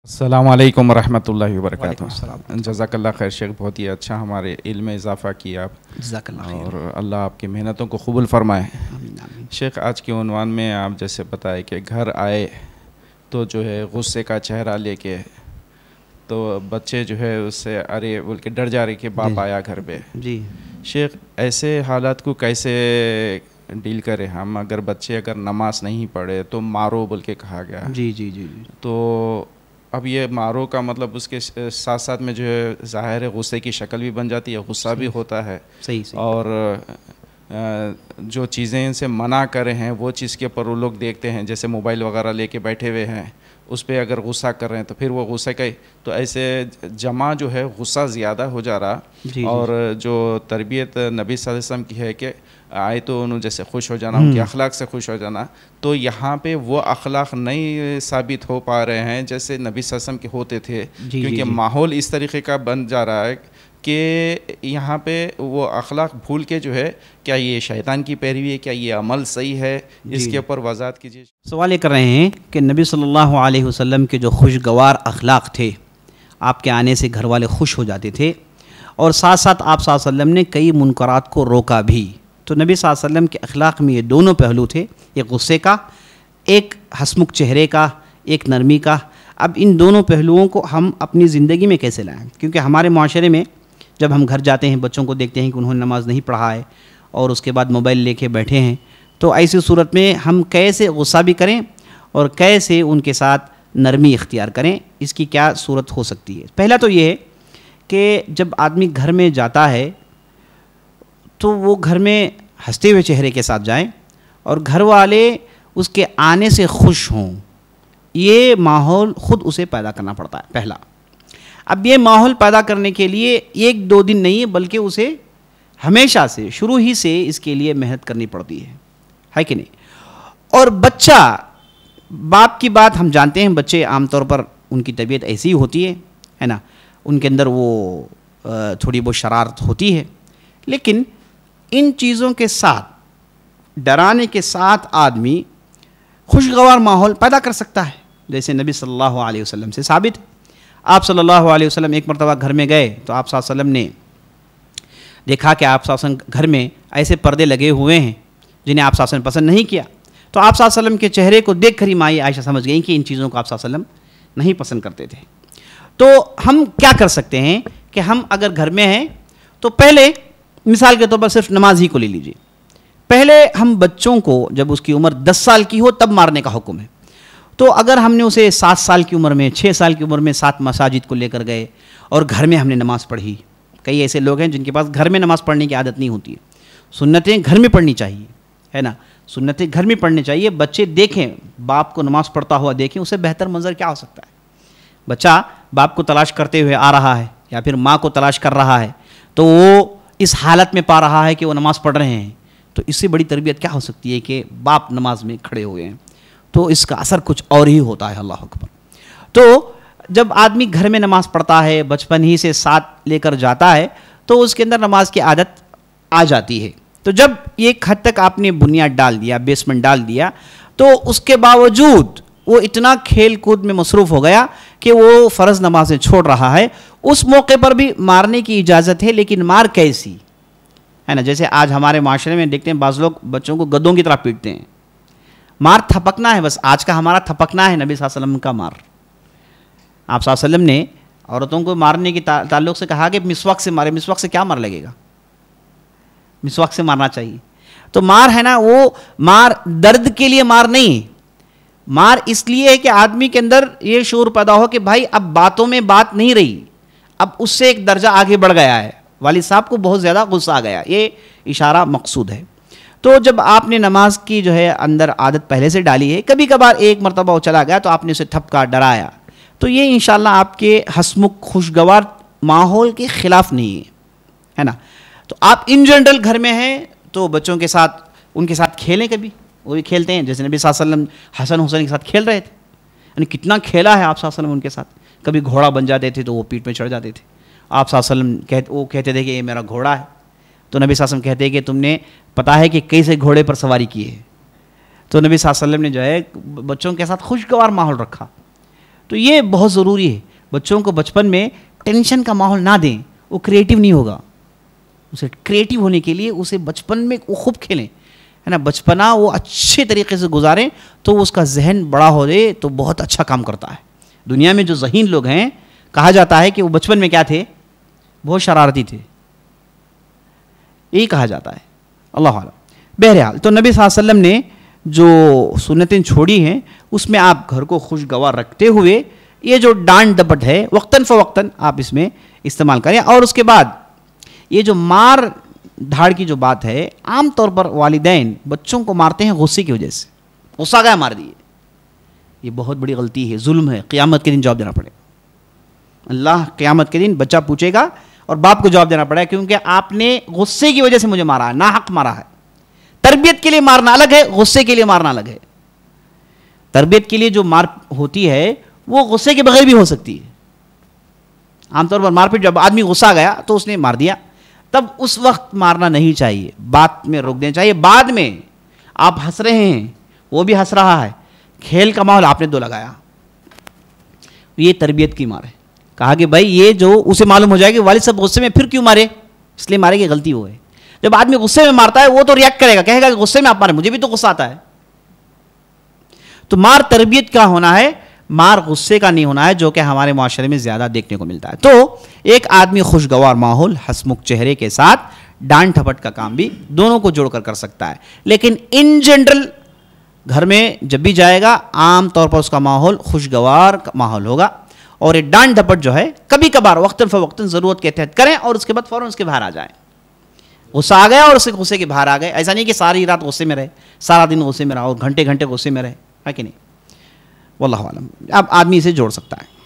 अल्लाम वरहमल वर्क जजाकल्ला खैर शेख बहुत ही अच्छा हमारे इल्म में इजाफ़ा किया आप और अल्लाह आपकी मेहनतों को कबूल फरमाए शेख आज के उनवान में आप जैसे बताए कि घर आए तो जो है गुस्से का चेहरा लेके तो बच्चे जो है उससे अरे बोल के डर जा रहे कि बाप आया घर पे जी शेख ऐसे हालात को कैसे डील करें हम अगर बच्चे अगर नमाज नहीं पढ़े तो मारो बोल के कहा गया जी जी जी तो अब ये मारो का मतलब उसके साथ साथ में जो है ज़ाहिर है गुस्से की शक्ल भी बन जाती है गुस्सा भी होता है सही, सही और जो चीज़ें इनसे मना करें हैं वो चीज़ के ऊपर वो लोग देखते हैं जैसे मोबाइल वगैरह लेके बैठे हुए हैं उस पर अगर गुस्सा कर रहे हैं तो फिर वो गुस्से का तो ऐसे जमा जो है गुस्सा ज़्यादा हो जा रहा और जो तरबियत नबी सदम की है कि आए तो उन्होंने जैसे खुश हो जाना उनके हम्म। अखलाक से खुश हो जाना तो यहाँ पे वो अखलाक नहीं साबित हो पा रहे हैं जैसे नबी सदम के होते थे क्योंकि माहौल इस तरीके का बन जा रहा है कि यहाँ पे वो अखलाक भूल के जो है क्या ये शैतान की पैरवी है क्या ये अमल सही है इसके ऊपर वजात कीजिए सवाल ये कर रहे हैं कि नबी सल्लल्लाहु अलैहि वसल्लम के जो खुशगवार अखलाक थे आपके आने से घर वाले खुश हो जाते थे और साथ साथ आप वसल्लम ने कई मुनकरात को रोका भी तो नबी वसल्लम के अखलाक में ये दोनों पहलू थे एक गुस्से का एक हसमुख चेहरे का एक नरमी का अब इन दोनों पहलुओं को हम अपनी ज़िंदगी में कैसे लाएं क्योंकि हमारे माशरे में जब हम घर जाते हैं बच्चों को देखते हैं कि उन्होंने नमाज़ नहीं पढ़ा है और उसके बाद मोबाइल लेके बैठे हैं तो ऐसी सूरत में हम कैसे गुस्सा भी करें और कैसे उनके साथ नरमी इख्तियार करें इसकी क्या सूरत हो सकती है पहला तो ये है कि जब आदमी घर में जाता है तो वो घर में हंसते हुए चेहरे के साथ जाएं और घर वाले उसके आने से खुश हों ये माहौल ख़ुद उसे पैदा करना पड़ता है पहला अब ये माहौल पैदा करने के लिए एक दो दिन नहीं है बल्कि उसे हमेशा से शुरू ही से इसके लिए मेहनत करनी पड़ती है है कि नहीं और बच्चा बाप की बात हम जानते हैं बच्चे आमतौर पर उनकी तबीयत ऐसी ही होती है है ना उनके अंदर वो थोड़ी बहुत शरारत होती है लेकिन इन चीज़ों के साथ डराने के साथ आदमी खुशगवार माहौल पैदा कर सकता है जैसे नबी सल्लल्लाहु अलैहि वसल्लम से साबित है आप सल्लल्लाहु अलैहि वसल्लम एक मरतबा घर में गए तो आप सल्लम ने देखा कि आप शासन घर में ऐसे पर्दे लगे हुए हैं जिन्हें आप शासन पसंद नहीं किया तो आप सल्लम के चेहरे को देख कर ही माई आयशा समझ गई कि इन चीज़ों को आप सल्लम नहीं पसंद करते थे तो हम क्या कर सकते हैं कि हम अगर घर में हैं तो पहले मिसाल के तौर पर सिर्फ नमाज ही को ले लीजिए पहले हम बच्चों को जब उसकी उम्र 10 साल की हो तब मारने का हुक्म है तो अगर हमने उसे सात साल की उम्र में छः साल की उम्र में सात मसाजिद को लेकर गए और घर में हमने नमाज़ पढ़ी कई ऐसे लोग हैं जिनके पास घर में नमाज़ पढ़ने की आदत नहीं होती है सुन्नतें घर में पढ़नी चाहिए है ना सुन्नतें घर में पढ़नी चाहिए बच्चे देखें बाप को नमाज़ पढ़ता हुआ देखें उसे बेहतर मंजर क्या हो सकता है बच्चा बाप को तलाश करते हुए आ रहा है या फिर माँ को तलाश कर रहा है तो वो इस हालत में पा रहा है कि वो नमाज़ पढ़ रहे हैं तो इससे बड़ी तरबियत क्या हो सकती है कि बाप नमाज में खड़े हुए हैं तो इसका असर कुछ और ही होता है अल्लाह अकबर तो जब आदमी घर में नमाज़ पढ़ता है बचपन ही से साथ लेकर जाता है तो उसके अंदर नमाज की आदत आ जाती है तो जब एक हद तक आपने बुनियाद डाल दिया बेसमेंट डाल दिया तो उसके बावजूद वो इतना खेल कूद में मसरूफ़ हो गया कि वो फ़र्ज़ नमाज़ें छोड़ रहा है उस मौके पर भी मारने की इजाज़त है लेकिन मार कैसी है ना जैसे आज हमारे माशरे में देखते हैं बाज़ लोग बच्चों को गद्दों की तरह पीटते हैं मार थपकना है बस आज का हमारा थपकना है नबी वसल्लम का मार आप वसल्लम ने औरतों को मारने के ता, ताल्लुक से कहा कि मिसवक से मारे मिसवक से क्या मार लगेगा मिसवाक से मारना चाहिए तो मार है ना वो मार दर्द के लिए मार नहीं मार इसलिए है कि आदमी के अंदर ये शोर पैदा हो कि भाई अब बातों में बात नहीं रही अब उससे एक दर्जा आगे बढ़ गया है वाली साहब को बहुत ज़्यादा गुस्सा आ गया ये इशारा मकसूद है तो जब आपने नमाज की जो है अंदर आदत पहले से डाली है कभी कभार एक मरतबा वो चला गया तो आपने उसे थपका डराया तो ये इन आपके हसमुख खुशगवार माहौल के ख़िलाफ़ नहीं है है ना तो आप इन जनरल घर में हैं तो बच्चों के साथ उनके साथ खेलें कभी वो भी खेलते हैं जैसे नबी साम हसन हुसैन के साथ खेल रहे थे यानी कितना खेला है आप सासलम उनके साथ कभी घोड़ा बन जाते थे तो वो पीठ में चढ़ जाते थे आप सासलम कह वो कहते थे कि ये मेरा घोड़ा है तो नबी सासम कहते हैं कि तुमने पता है कि कई से घोड़े पर सवारी की है तो नबी सासम ने जो है बच्चों के साथ खुशगवार माहौल रखा तो ये बहुत ज़रूरी है बच्चों को बचपन में टेंशन का माहौल ना दें वो क्रिएटिव नहीं होगा उसे क्रिएटिव होने के लिए उसे बचपन में वो खूब खेलें है ना बचपना वो अच्छे तरीके से गुजारें तो उसका जहन बड़ा हो जाए तो बहुत अच्छा काम करता है दुनिया में जो जहीन लोग हैं कहा जाता है कि वो बचपन में क्या थे बहुत शरारती थे यही कहा जाता है अल्लाह बहरहाल तो नबी वसल्लम ने जो सुनतें छोड़ी हैं उसमें आप घर को खुशगवार रखते हुए ये जो डांड दपट है वक्ता फ़वक्ता आप इसमें इस्तेमाल करें और उसके बाद ये जो मार धाड़ की जो बात है आम तौर पर वालदेन बच्चों को मारते हैं गुस्से की वजह से गुस्सा गया मार दिए ये बहुत बड़ी गलती है जुल्म है क़्यामत के दिन जवाब देना पड़ेगा अल्लाह क़्यामत के दिन बच्चा पूछेगा और बाप को जवाब देना पड़ा क्योंकि आपने गुस्से की वजह से मुझे मारा है ना हक मारा है तरबियत के लिए मारना अलग है गुस्से के लिए मारना अलग है तरबियत के लिए जो मार होती है वो गुस्से के बगैर भी हो सकती है आमतौर पर मारपीट जब आदमी गुस्सा गया तो उसने मार दिया तब उस वक्त मारना नहीं चाहिए बात में रोक देना चाहिए बाद में आप हंस रहे हैं वो भी हंस रहा है खेल का माहौल आपने दो लगाया ये तरबियत की मार है कहा कि भाई ये जो उसे मालूम हो जाए कि वालिद साहब गुस्से में फिर क्यों मारे इसलिए मारे कि गलती वो है जब आदमी गुस्से में मारता है वो तो रिएक्ट करेगा कहेगा कि गुस्से में आप मारे मुझे भी तो गुस्सा आता है तो मार तरबियत का होना है मार गुस्से का नहीं होना है जो कि हमारे माशरे में ज़्यादा देखने को मिलता है तो एक आदमी खुशगवार माहौल हसमुख चेहरे के साथ डांट ठपट का काम भी दोनों को जोड़कर कर सकता है लेकिन इन जनरल घर में जब भी जाएगा आम तौर पर उसका माहौल खुशगवार माहौल होगा और ये डांड डपट जो है कभी कभार वक्ता फवक्तन ज़रूरत के तहत करें और उसके बाद फ़ौरन उसके बाहर आ जाएँ गुस्सा आ गया और उसके गुस्से के बाहर आ गए ऐसा नहीं कि सारी रात गुस्से में रहे सारा दिन गुस्से में रहा और घंटे घंटे गुस्से में रहे है कि नहीं वल्लम आप आदमी इसे जोड़ सकता है